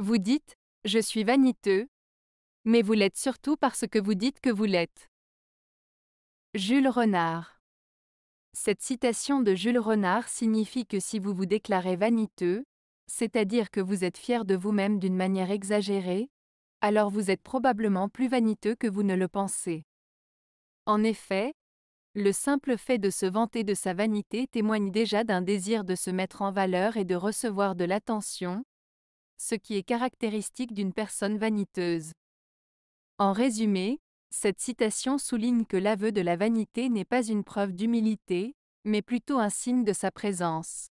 Vous dites, je suis vaniteux, mais vous l'êtes surtout parce que vous dites que vous l'êtes. Jules Renard Cette citation de Jules Renard signifie que si vous vous déclarez vaniteux, c'est-à-dire que vous êtes fier de vous-même d'une manière exagérée, alors vous êtes probablement plus vaniteux que vous ne le pensez. En effet, le simple fait de se vanter de sa vanité témoigne déjà d'un désir de se mettre en valeur et de recevoir de l'attention, ce qui est caractéristique d'une personne vaniteuse. En résumé, cette citation souligne que l'aveu de la vanité n'est pas une preuve d'humilité, mais plutôt un signe de sa présence.